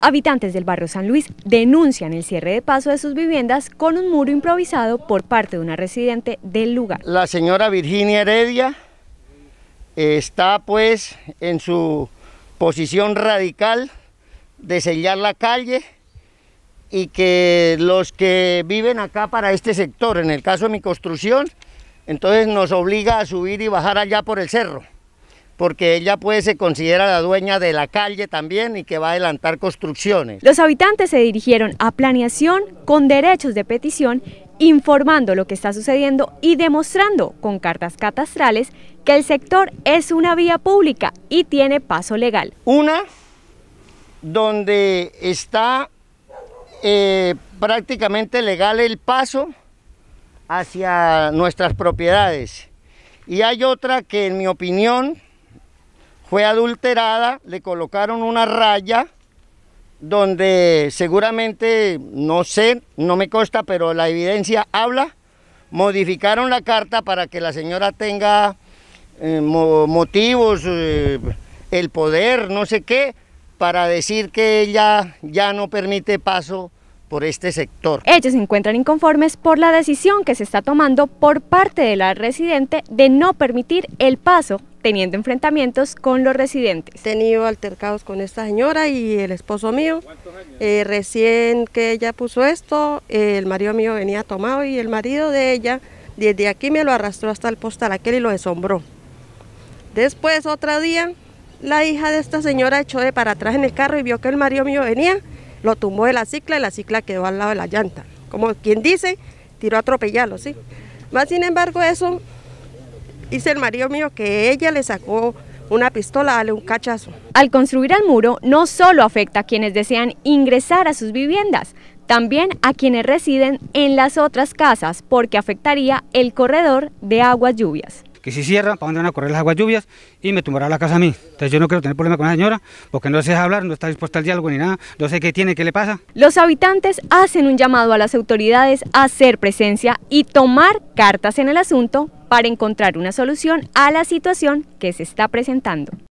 Habitantes del barrio San Luis denuncian el cierre de paso de sus viviendas con un muro improvisado por parte de una residente del lugar. La señora Virginia Heredia está pues en su posición radical de sellar la calle y que los que viven acá para este sector, en el caso de mi construcción, entonces nos obliga a subir y bajar allá por el cerro porque ella puede se considera la dueña de la calle también y que va a adelantar construcciones. Los habitantes se dirigieron a planeación con derechos de petición informando lo que está sucediendo y demostrando con cartas catastrales que el sector es una vía pública y tiene paso legal. Una donde está eh, prácticamente legal el paso hacia nuestras propiedades y hay otra que en mi opinión fue adulterada, le colocaron una raya donde seguramente, no sé, no me consta, pero la evidencia habla, modificaron la carta para que la señora tenga eh, motivos, eh, el poder, no sé qué, para decir que ella ya no permite paso por este sector. Ellos se encuentran inconformes por la decisión que se está tomando por parte de la residente de no permitir el paso teniendo enfrentamientos con los residentes. He tenido altercados con esta señora y el esposo mío. Eh, recién que ella puso esto, el marido mío venía tomado y el marido de ella desde aquí me lo arrastró hasta el postal aquel y lo desombró. Después, otro día, la hija de esta señora echó de para atrás en el carro y vio que el marido mío venía, lo tumbó de la cicla y la cicla quedó al lado de la llanta. Como quien dice, tiró a atropellarlo, ¿sí? Más sin embargo, eso dice el marido mío que ella le sacó una pistola, dale un cachazo. Al construir el muro, no solo afecta a quienes desean ingresar a sus viviendas, también a quienes residen en las otras casas, porque afectaría el corredor de aguas lluvias. Que si cierra, ¿para dónde van a correr las aguas lluvias? Y me tumbará la casa a mí. Entonces yo no quiero tener problema con la señora, porque no sé hablar, no está dispuesta al diálogo ni nada, no sé qué tiene, qué le pasa. Los habitantes hacen un llamado a las autoridades a hacer presencia y tomar cartas en el asunto para encontrar una solución a la situación que se está presentando.